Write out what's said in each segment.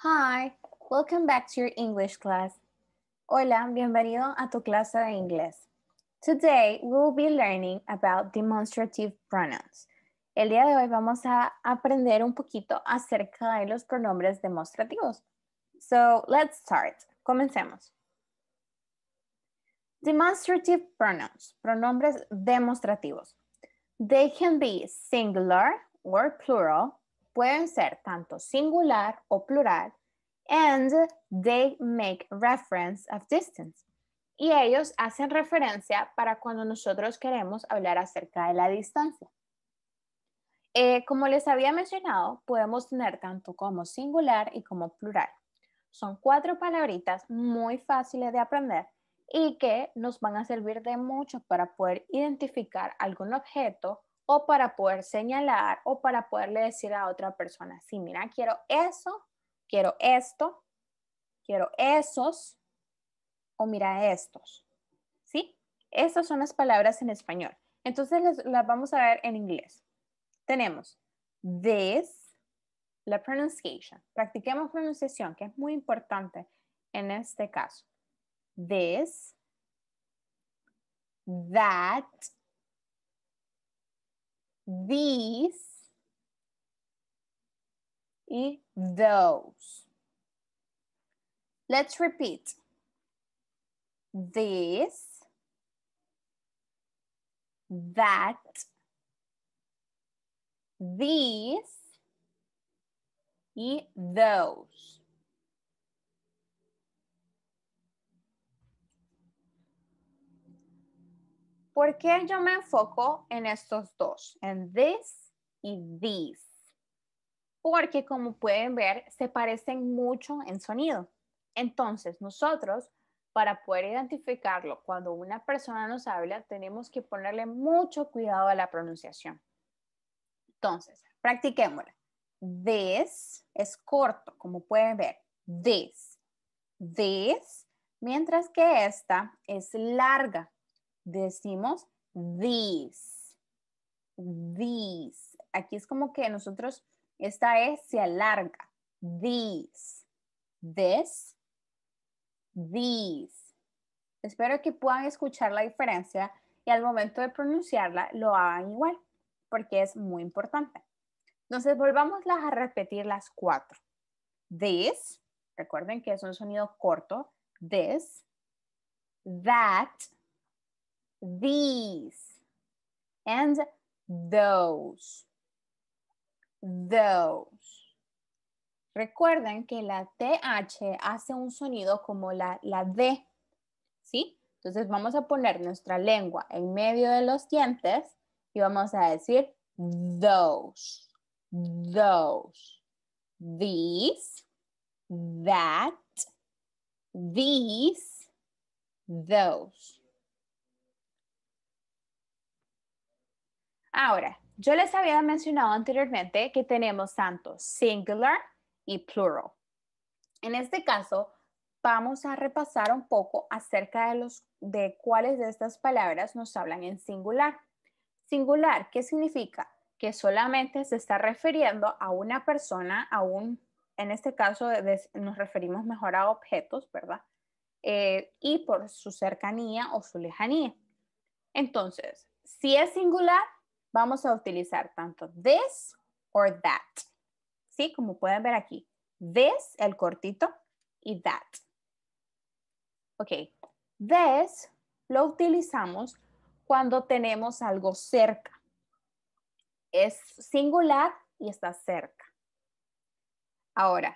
Hi, welcome back to your English class. Hola, bienvenido a tu clase de inglés. Today we will be learning about demonstrative pronouns. El día de hoy vamos a aprender un poquito acerca de los pronombres demostrativos. So let's start. Comencemos. Demonstrative pronouns, pronombres demostrativos. They can be singular or plural pueden ser tanto singular o plural and they make reference of distance. Y ellos hacen referencia para cuando nosotros queremos hablar acerca de la distancia. Eh, como les había mencionado, podemos tener tanto como singular y como plural. Son cuatro palabritas muy fáciles de aprender y que nos van a servir de mucho para poder identificar algún objeto o para poder señalar o para poderle decir a otra persona, sí, mira, quiero eso, quiero esto, quiero esos o mira estos. ¿Sí? Estas son las palabras en español. Entonces las, vamos a ver en inglés. Tenemos this, la pronunciation. Practiquemos pronunciación, que es muy importante en este caso. This, that, these y those. Let's repeat. This, that, these, y those. ¿Por qué yo me enfoco en estos dos? En this y this. Porque como pueden ver, se parecen mucho en sonido. Entonces, nosotros, para poder identificarlo cuando una persona nos habla, tenemos que ponerle mucho cuidado a la pronunciación. Entonces, practiquemos. This es corto, como pueden ver. This. This. Mientras que esta es larga, decimos this, this. Aquí es como que nosotros, esta es se alarga. This, This. These. Espero que puedan escuchar la diferencia y al momento de pronunciarla lo hagan igual, porque es muy importante. Entonces, volvamos a repetir las cuatro. This, recuerden que es un sonido corto. This, that, these and those. Those. Recuerden que la TH hace un sonido como la, D, ¿sí? Entonces vamos a poner nuestra lengua en medio de los dientes y vamos a decir those, those, these, that, these, those. Ahora, yo les había mencionado anteriormente que tenemos tanto singular y plural. En este caso, vamos a repasar un poco acerca de, los, de cuáles de estas palabras nos hablan en singular. Singular, ¿qué significa? Que solamente se está refiriendo a una persona, a un, en este caso nos referimos mejor a objetos, ¿verdad? Eh, y por su cercanía o su lejanía. Entonces, si es singular, vamos a utilizar tanto this or that. ¿Sí? Como pueden ver aquí. This, el cortito, y that. Ok. This lo utilizamos cuando tenemos algo cerca. Es singular y está cerca. Ahora,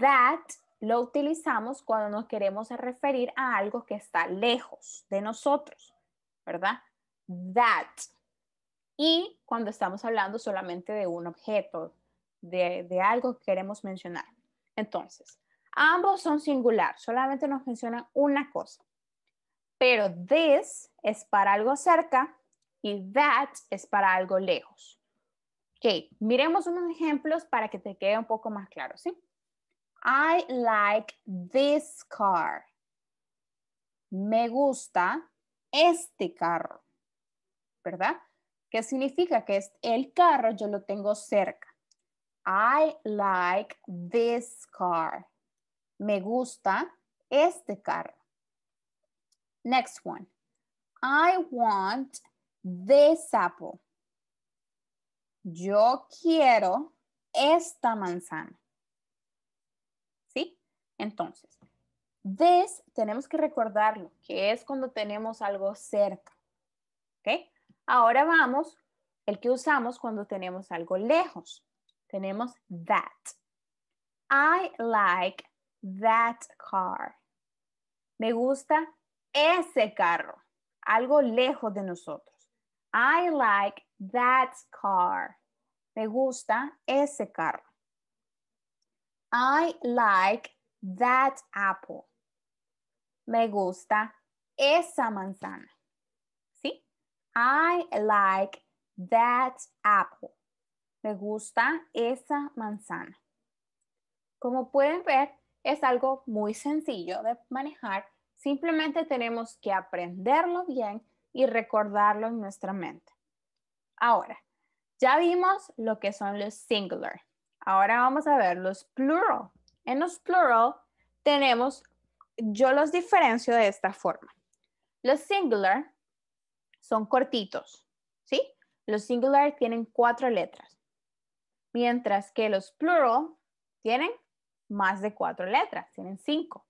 that lo utilizamos cuando nos queremos referir a algo que está lejos de nosotros, ¿verdad? That y cuando estamos hablando solamente de un objeto, de, algo que queremos mencionar. Entonces, ambos son singular, solamente nos mencionan una cosa. Pero this es para algo cerca y that es para algo lejos. Ok, miremos unos ejemplos para que te quede un poco más claro, ¿sí? I like this car. Me gusta este carro, ¿verdad? ¿Qué significa? Que es el carro yo lo tengo cerca. I like this car. Me gusta este carro. Next one. I want this apple. Yo quiero esta manzana. ¿Sí? Entonces, this tenemos que recordarlo, que es cuando tenemos algo cerca. ¿Ok? Ahora vamos, el que usamos cuando tenemos algo lejos. Tenemos that. I like that car. Me gusta ese carro, algo lejos de nosotros. I like that car. Me gusta ese carro. I like that apple. Me gusta esa manzana. I like that apple. Me gusta esa manzana. Como pueden ver, es algo muy sencillo de manejar. Simplemente tenemos que aprenderlo bien y recordarlo en nuestra mente. Ahora, ya vimos lo que son los singular. Ahora vamos a ver los plural. En los plural tenemos, yo los diferencio de esta forma. Los singular son cortitos, ¿sí? Los singular tienen cuatro letras, mientras que los plural tienen más de cuatro letras, tienen cinco.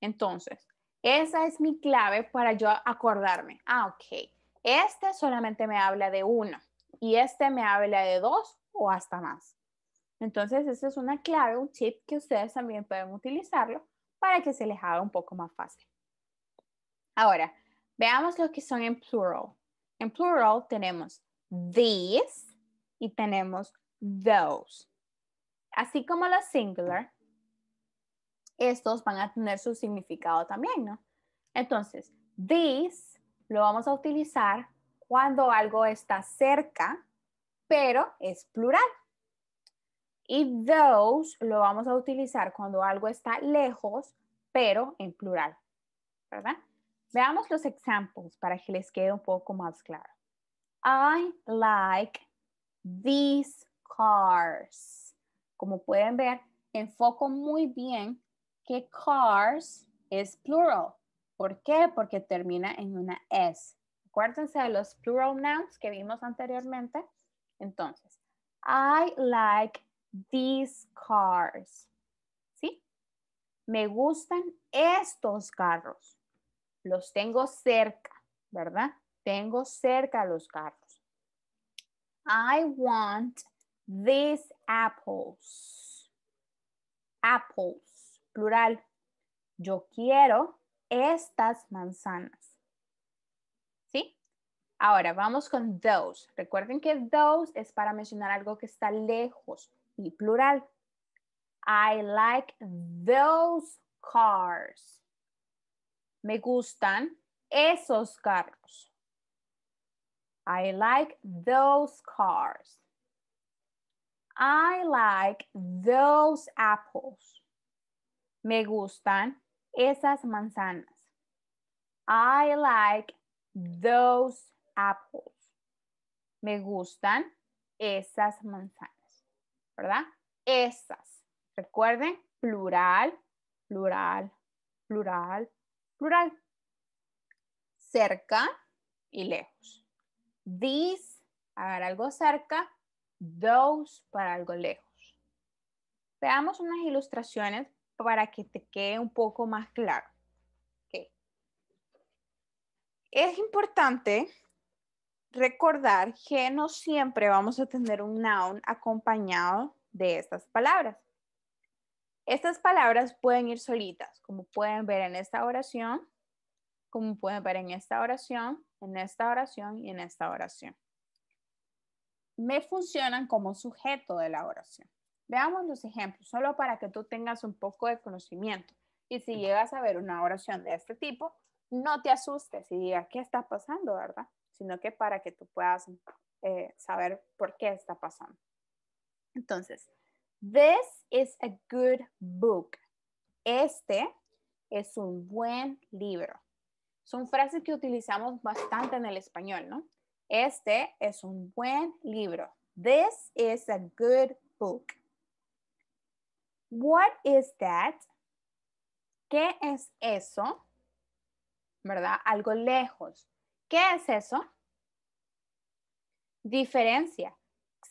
Entonces, esa es mi clave para yo acordarme. Ah, ok. Este solamente me habla de uno y este me habla de dos o hasta más. Entonces, esa es una clave, un chip que ustedes también pueden utilizarlo para que se les haga un poco más fácil. Ahora, Veamos lo que son en plural. En plural tenemos these y tenemos those. Así como la singular, estos van a tener su significado también, ¿no? Entonces, these lo vamos a utilizar cuando algo está cerca, pero es plural. Y those lo vamos a utilizar cuando algo está lejos, pero en plural, ¿verdad? Veamos los ejemplos para que les quede un poco más claro. I like these cars. Como pueden ver, enfoco muy bien que cars es plural. ¿Por qué? Porque termina en una S. Acuérdense de los plural nouns que vimos anteriormente. Entonces, I like these cars. ¿Sí? Me gustan estos carros los tengo cerca, ¿verdad? Tengo cerca los carros. I want these apples. Apples, plural. Yo quiero estas manzanas. ¿Sí? Ahora vamos con those. Recuerden que those es para mencionar algo que está lejos y plural. I like those cars. Me gustan esos carros. I like those cars. I like those apples. Me gustan esas manzanas. I like those apples. Me gustan esas manzanas, ¿verdad? Esas. Recuerden, plural, plural, plural, plural. Cerca y lejos. This, para algo cerca, those para algo lejos. Veamos unas ilustraciones para que te quede un poco más claro. Es importante recordar que no siempre vamos a tener un noun acompañado de estas palabras. Estas palabras pueden ir solitas, como pueden ver en esta oración, como pueden ver en esta oración, en esta oración y en esta oración. Me funcionan como sujeto de la oración. Veamos los ejemplos, solo para que tú tengas un poco de conocimiento. Y si llegas a ver una oración de este tipo, no te asustes y digas qué está pasando, ¿verdad? Sino que para que tú puedas eh, saber por qué está pasando. Entonces, This is a good book. Este es un buen libro. Son frases que utilizamos bastante en el español, ¿no? Este es un buen libro. This is a good book. What is that? ¿Qué es eso? ¿Verdad? Algo lejos. ¿Qué es eso? Diferencia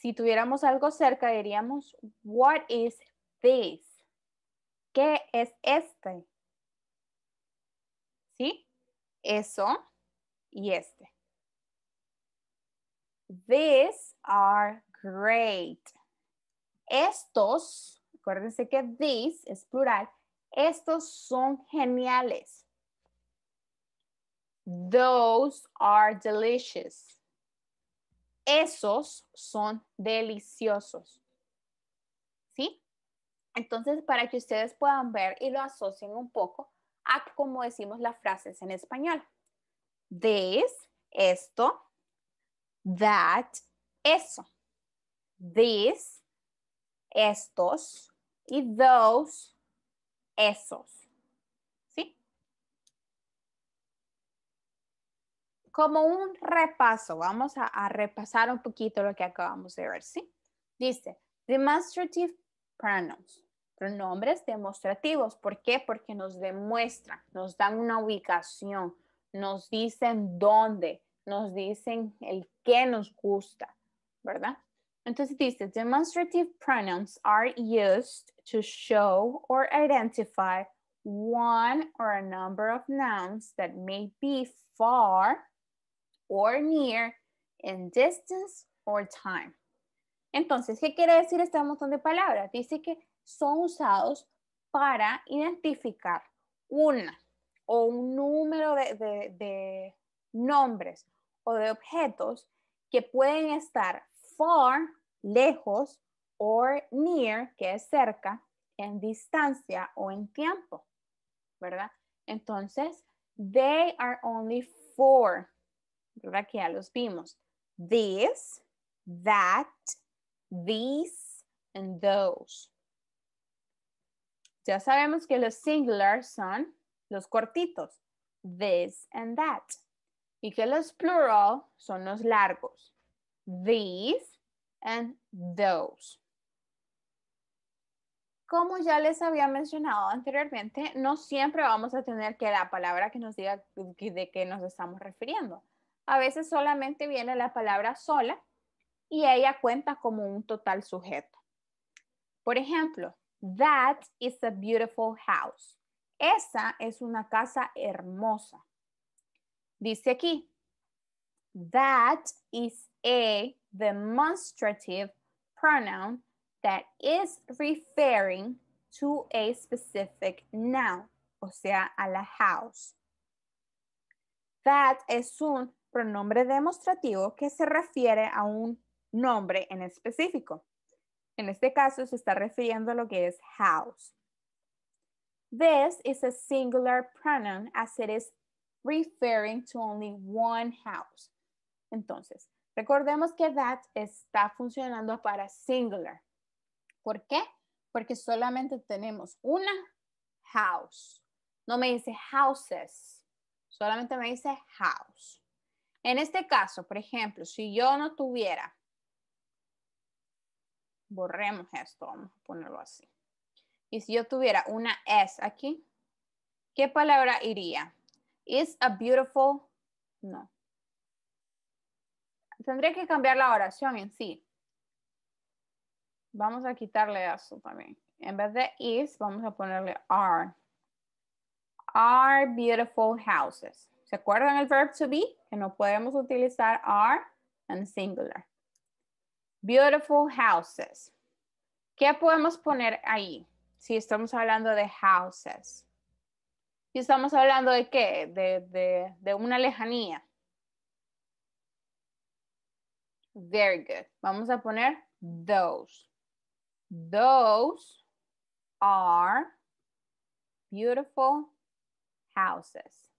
si tuviéramos algo cerca, diríamos, what is this? ¿Qué es este? ¿Sí? Eso y este. These are great. Estos, acuérdense que these es plural, estos son geniales. Those are delicious. Esos son deliciosos. ¿Sí? Entonces, para que ustedes puedan ver y lo asocien un poco a cómo decimos las frases en español. This, esto. That, eso. This, estos. Y those, esos. como un repaso, vamos a, repasar un poquito lo que acabamos de ver, ¿sí? Dice, demonstrative pronouns, pronombres demostrativos. ¿Por qué? Porque nos demuestran, nos dan una ubicación, nos dicen dónde, nos dicen el que nos gusta, ¿verdad? Entonces dice, demonstrative pronouns are used to show or identify one or a number of nouns that may be far or near in distance or time. Entonces, ¿qué quiere decir este montón de palabras? Dice que son usados para identificar una o un número de, nombres o de objetos que pueden estar far, lejos, or near, que es cerca, en distancia o en tiempo, ¿verdad? Entonces, they are only four. ¿verdad? Que ya los vimos. This, that, these, and those. Ya sabemos que los singular son los cortitos, this and that. Y que los plural son los largos, these and those. Como ya les había mencionado anteriormente, no siempre vamos a tener que la palabra que nos diga de qué nos estamos refiriendo a veces solamente viene la palabra sola y ella cuenta como un total sujeto. Por ejemplo, that is a beautiful house. Esa es una casa hermosa. Dice aquí, that is a demonstrative pronoun that is referring to a specific noun, o sea, a la house. That es un pronombre demostrativo que se refiere a un nombre en específico. En este caso se está refiriendo a lo que es house. This is a singular pronoun as it is referring to only one house. Entonces, recordemos que that está funcionando para singular. ¿Por qué? Porque solamente tenemos una house. No me dice houses, solamente me dice house. En este caso, por ejemplo, si yo no tuviera, borremos esto, vamos a ponerlo así. Y si yo tuviera una S aquí, ¿qué palabra iría? Is a beautiful, no. Tendría que cambiar la oración en sí. Vamos a quitarle eso también. En vez de is, vamos a ponerle are. Are beautiful houses. ¿Se acuerdan el verb to be? Que no podemos utilizar are en singular. Beautiful houses. ¿Qué podemos poner ahí? Si estamos hablando de houses. Si estamos hablando de qué? De, de una lejanía. Very good. Vamos a poner those. Those are beautiful houses.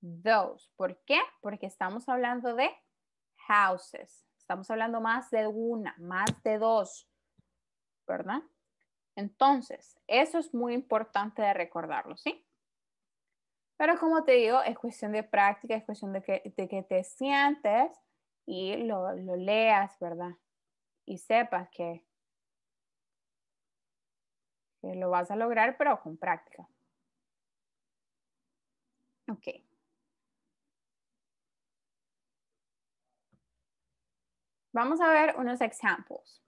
Dos. ¿Por qué? Porque estamos hablando de houses. Estamos hablando más de una, más de dos, ¿verdad? Entonces, eso es muy importante de recordarlo, ¿sí? Pero como te digo, es cuestión de práctica, es cuestión de que, te sientes y lo, leas, ¿verdad? Y sepas que, que lo vas a lograr, pero con práctica. Ok. Vamos a ver unos ejemplos.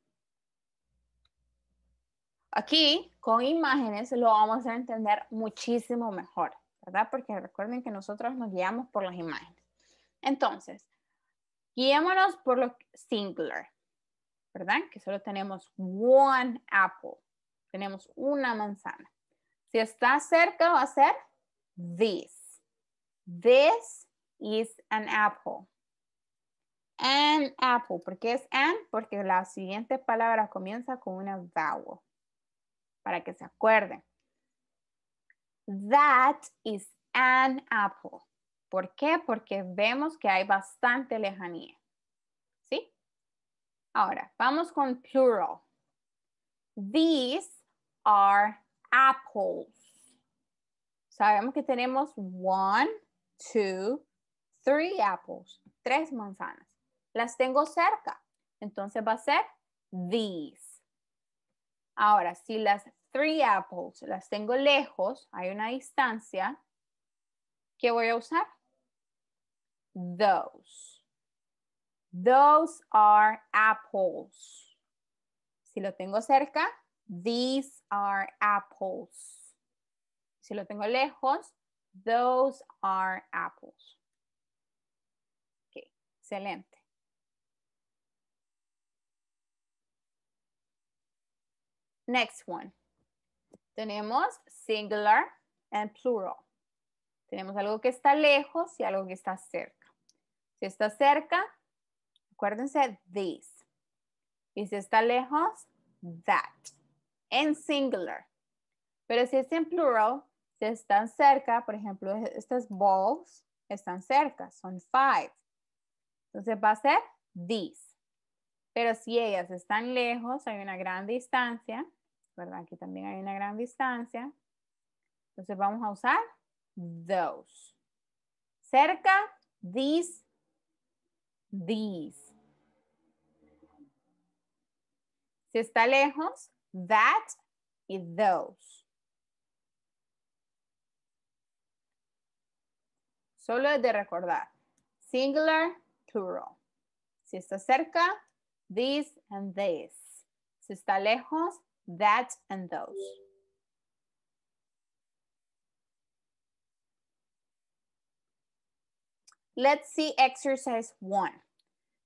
Aquí, con imágenes, lo vamos a entender muchísimo mejor, ¿verdad? Porque recuerden que nosotros nos guiamos por las imágenes. Entonces, guiémonos por lo singular, ¿verdad? Que solo tenemos one apple, tenemos una manzana. Si está cerca va a ser this. This is an apple. An apple. ¿Por qué es an? Porque la siguiente palabra comienza con una vowel. Para que se acuerden. That is an apple. ¿Por qué? Porque vemos que hay bastante lejanía. ¿Sí? Ahora, vamos con plural. These are apples. Sabemos que tenemos one, two, three apples. Tres manzanas las tengo cerca. Entonces va a ser these. Ahora, si las three apples las tengo lejos, hay una distancia, ¿qué voy a usar? Those. Those are apples. Si lo tengo cerca, these are apples. Si lo tengo lejos, those are apples. Ok, excelente. Next one. Tenemos singular and plural. Tenemos algo que está lejos y algo que está cerca. Si está cerca, acuérdense, this. Y si está lejos, that. En singular. Pero si es en plural, si están cerca, por ejemplo, e-, estas balls están cerca, son five. Entonces va a ser these. Pero si ellas están lejos, hay una gran distancia, ¿verdad? Aquí también hay una gran distancia. Entonces vamos a usar those. Cerca, these, these. Si está lejos, that y those. Solo es de recordar. Singular, plural. Si está cerca, these and this. Si está lejos, that, and those. Let's see exercise one.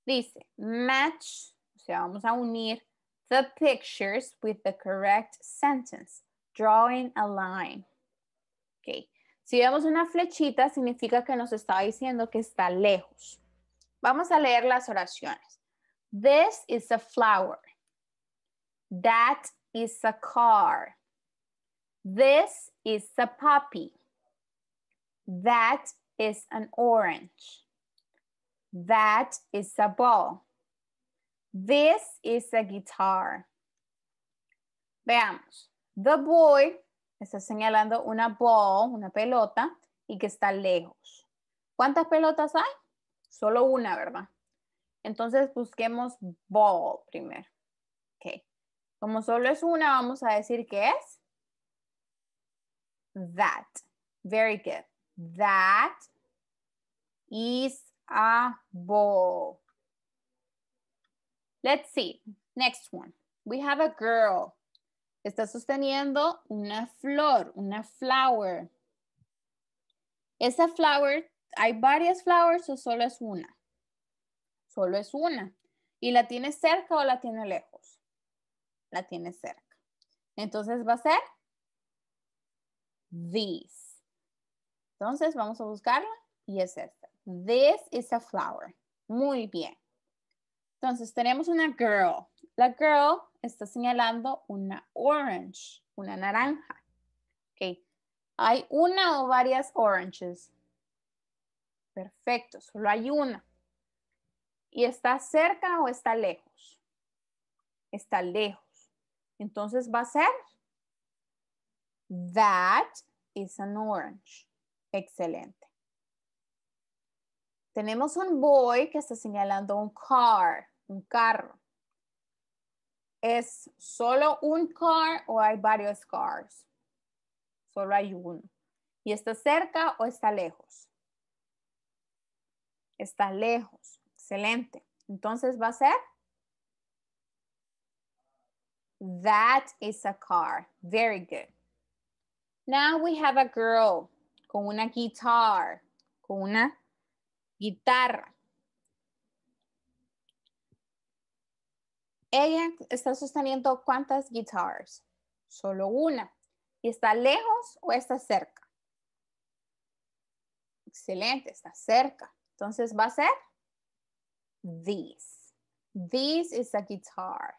Dice, match, o sea, vamos a unir the pictures with the correct sentence. Drawing a line. Okay. Si vemos una flechita, significa que nos está diciendo que está lejos. Vamos a leer las oraciones. This is a flower. That is a car. This is a puppy. That is an orange. That is a ball. This is a guitar. Veamos. The boy está señalando una ball, una pelota, y que está lejos. ¿Cuántas pelotas hay? Solo una, ¿verdad? Entonces busquemos ball primero. Okay. Como solo es una, vamos a decir que es that. Very good. That is a ball. Let's see. Next one. We have a girl. Está sosteniendo una flor, una flower. Esa flower, hay varias flowers o solo es una. Solo es una. ¿Y la tiene cerca o la tiene lejos? la tienes cerca. Entonces va a ser this Entonces vamos a buscarla y es esta. This is a flower. Muy bien. Entonces tenemos una girl. La girl está señalando una orange, una naranja. Ok. Hay una o varias oranges. Perfecto, solo hay una. ¿Y está cerca o está lejos? Está lejos. Entonces va a ser That is an orange. Excelente. Tenemos un boy que está señalando un car, un carro. ¿Es solo un car o hay varios cars? Solo hay uno. ¿Y está cerca o está lejos? Está lejos. Excelente. Entonces va a ser That is a car. Very good. Now we have a girl con una guitar, con una guitarra. Ella está sosteniendo cuántas guitars? Solo una. ¿Y está lejos o está cerca? Excelente, está cerca. Entonces va a ser this. This is a guitar.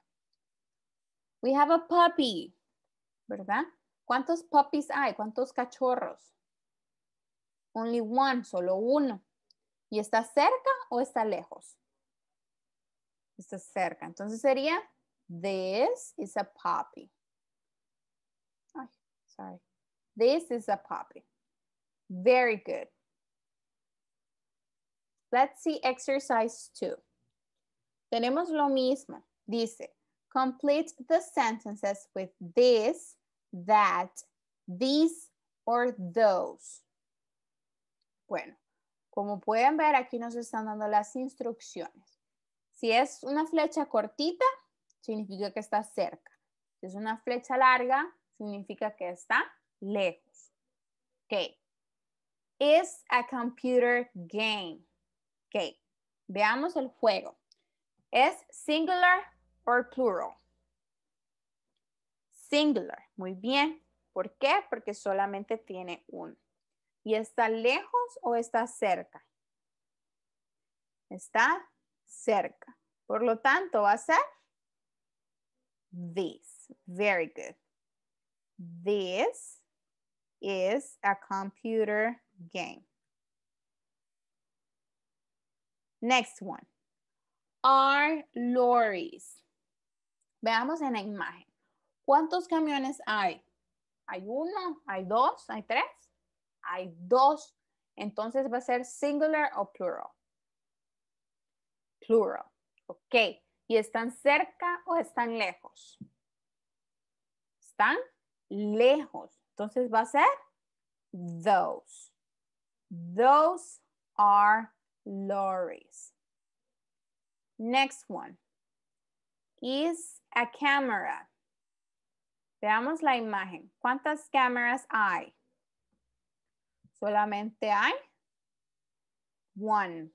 We have a puppy, ¿verdad? ¿Cuántos puppies hay? ¿Cuántos cachorros? Only one, solo uno. ¿Y está cerca o está lejos? Está cerca. Entonces sería, this is a puppy. Ay, sorry. This is a puppy. Very good. Let's see exercise two. Tenemos lo mismo. Dice, Complete the sentences with this, that, these or those. Bueno, como pueden ver, aquí nos están dando las instrucciones. Si es una flecha cortita, significa que está cerca. Si es una flecha larga, significa que está lejos. Ok. Is a computer game. Ok. Veamos el juego. Es singular or plural. Singular. Muy bien. ¿Por qué? Porque solamente tiene uno. ¿Y está lejos o está cerca? Está cerca. Por lo tanto, va a ser this. Very good. This is a computer game. Next one. Are lorries Veamos en la imagen. ¿Cuántos camiones hay? ¿Hay uno? ¿Hay dos? ¿Hay tres? Hay dos. Entonces va a ser singular o plural. Plural. Ok. ¿Y están cerca o están lejos? Están lejos. Entonces va a ser those. Those are lorries. Next one is a camera. Veamos la imagen. ¿Cuántas cámaras hay? Solamente hay one.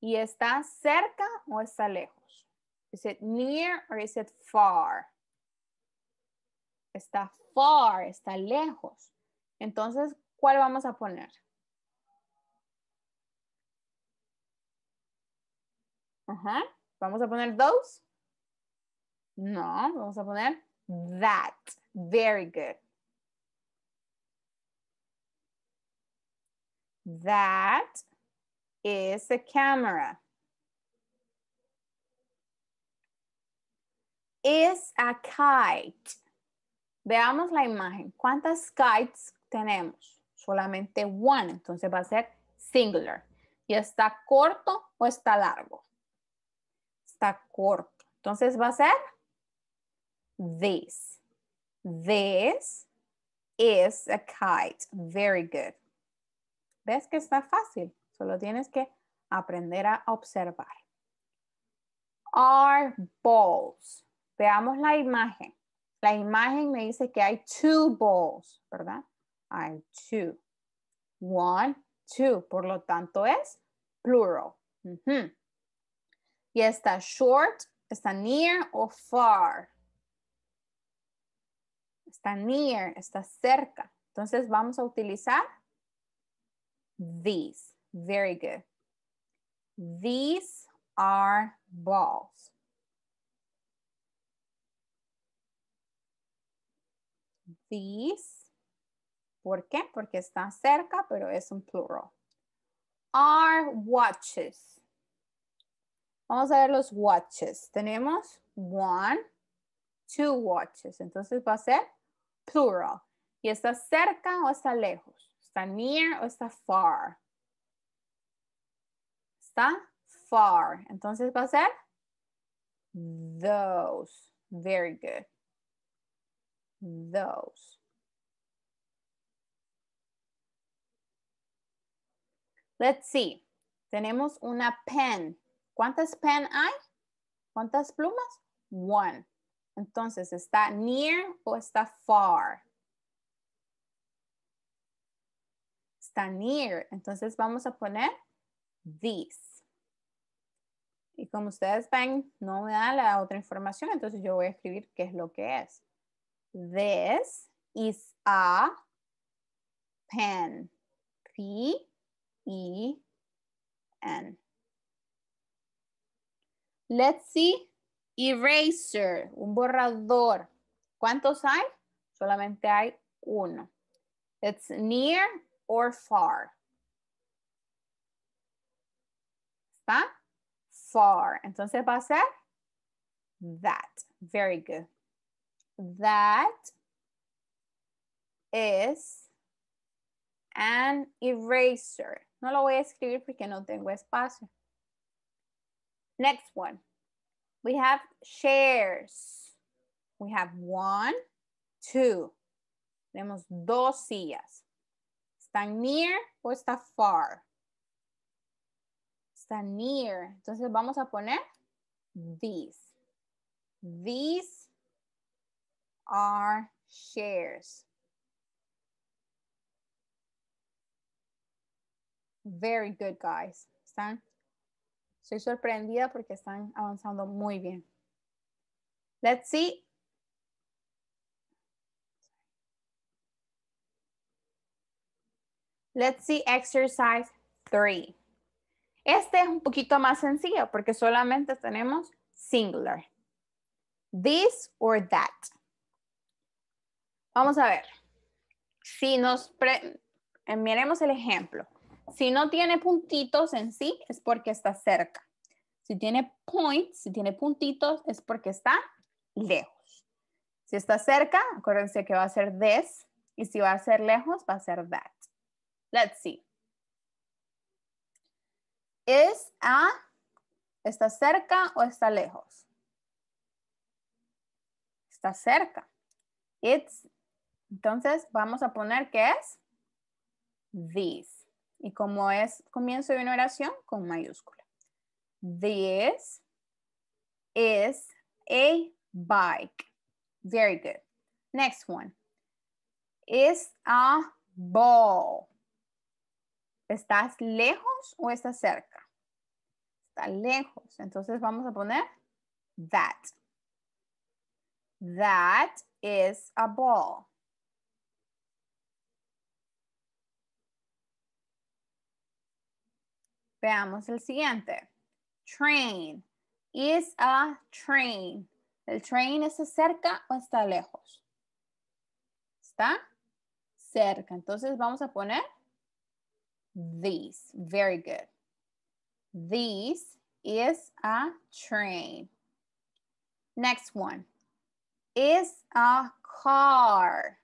¿Y está cerca o está lejos? ¿Es it near or is it far? Está far, está lejos. Entonces, ¿cuál vamos a poner? Ajá. Vamos a poner dos. No, vamos a poner that. Very good. That is a camera. Is a kite. Veamos la imagen. ¿Cuántas kites tenemos? Solamente one, entonces va a ser singular. ¿Y está corto o está largo? Está corto. Entonces va a ser This. This is a kite. Very good. ¿Ves que está fácil? Solo tienes que aprender a observar. Are balls. Veamos la imagen. La imagen me dice que hay two balls, ¿verdad? Hay two. One, two. Por lo tanto es plural. Y está short, está near o far está near, está cerca. Entonces vamos a utilizar these. Very good. These are balls. These. ¿Por qué? Porque está cerca, pero es un plural. Are watches. Vamos a ver los watches. Tenemos one, two watches. Entonces va a ser plural. Y está cerca o está lejos. Está near o está far. Está far. Entonces va a ser those. Very good. Those. Let's see. Tenemos una pen. ¿Cuántas pen hay? ¿Cuántas plumas? One. Entonces, ¿está near o está far? Está near. Entonces vamos a poner this. Y como ustedes ven, no me da la otra información, entonces yo voy a escribir qué es lo que es. This is a pen. P-E-N. Let's see Eraser, un borrador. ¿Cuántos hay? Solamente hay uno. It's near or far. ¿Está? Far. Entonces va a ser that. Very good. That is an eraser. No lo voy a escribir porque no tengo espacio. Next one. we have shares. We have one, two. Tenemos dos sillas. ¿Están near o está far? Está near. Entonces vamos a poner these. These are shares. Very good, guys. ¿Están? Soy sorprendida porque están avanzando muy bien. Let's see. Let's see exercise 3. Este es un poquito más sencillo porque solamente tenemos singular. This or that. Vamos a ver. Si nos... Miremos el ejemplo. Si no tiene puntitos en sí, es porque está cerca. Si tiene points, si tiene puntitos, es porque está lejos. Si está cerca, acuérdense que va a ser this. Y si va a ser lejos, va a ser that. Let's see. Is a? ¿Está cerca o está lejos? Está cerca. It's. Entonces, vamos a poner que es this. Y como es comienzo de una oración, con mayúscula. This is a bike. Very good. Next one. Is a ball. ¿Estás lejos o estás cerca? Está lejos. Entonces vamos a poner that. That is a ball. Veamos el siguiente. Train. Is a train. ¿El train está cerca o está lejos? Está cerca. Entonces vamos a poner these. Very good. This is a train. Next one. Is a car.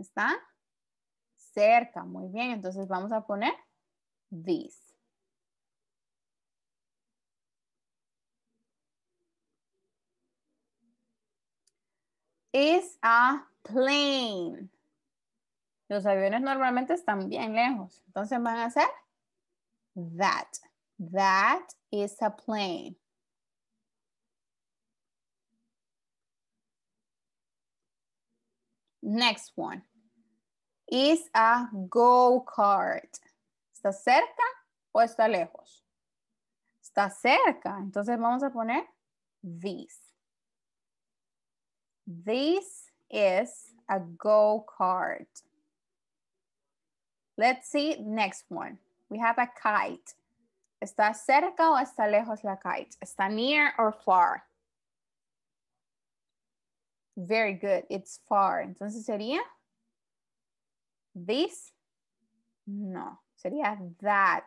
¿Está? cerca. Muy bien, entonces vamos a poner this. is a plane. Los aviones normalmente están bien lejos. Entonces van a hacer that. That is a plane. Next one. is a go-kart. ¿Está cerca o está lejos? Está cerca, entonces vamos a poner this. This is a go-kart. Let's see next one. We have a kite. ¿Está cerca o está lejos la kite? ¿Está near or far? Very good, it's far. Entonces sería this? No. Sería that.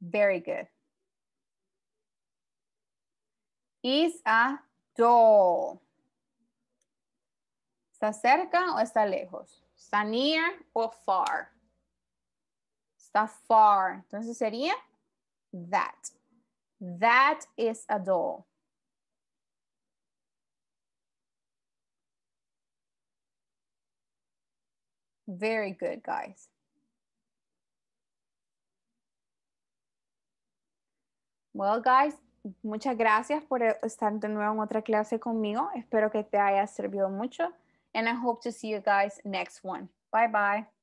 Very good. Is a doll. ¿Está cerca o está lejos? ¿Está near o far? Está far. Entonces sería that. That is a doll. Very good, guys. Well, guys, muchas gracias por estar de nuevo en otra clase conmigo. Espero que te haya servido mucho. And I hope to see you guys next one. Bye bye.